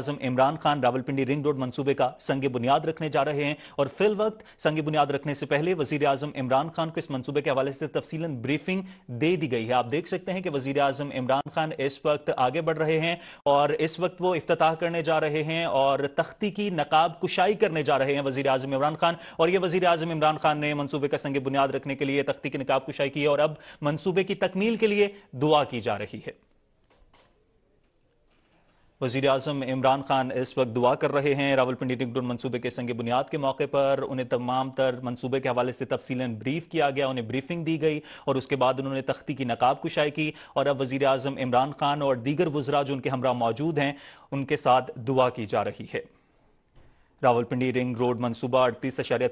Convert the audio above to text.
आजम Imran Khan Rawalpindi ring road मंसूबे का संग बुनियाद रखने जा रहे हैं और फिल वक्त संग बुनियाद रखने से पहले वजीर आजम इमरान खान को इस मंसूबे के हवाले से तफसीलन ब्रीफिंग दे दी गई है आप देख सकते हैं कि वजीर आजम इमरान खान इस वक्त आगे बढ़ रहे हैं और इस वक्त वो अफ्ताह करने जा रहे हैं और तख्ती की नकाब कुशाई करने जा रहे हैं वजीर आजम इमरान खान और ये वजीर आजम इमरान खान ने मनसूबे का संग बुनियाद रखने के लिए तख्ती की नकाब कुशाई की है और अब मनसूबे की तकमील के लिए दुआ की जा रही है वजीर अजम इमरान खान इस वक्त दुआ कर रहे हैं रावलपिंडी टिंगटून मनसूबे के संग बुनियाद के मौके पर उन्हें तमाम तर मनसूबे के हवाले से तफसीला ब्रीफ किया गया उन्हें ब्रीफिंग दी गई और उसके बाद उन्होंने तख्ती की नकाब कुशाई की और अब वजीर अजम इमरान खान और दीगर वजरा जो उनके हमरा मौजूद हैं उनके साथ दुआ की जा रही है रावलपिंडी रिंग रोड मनसूबा अड़तीस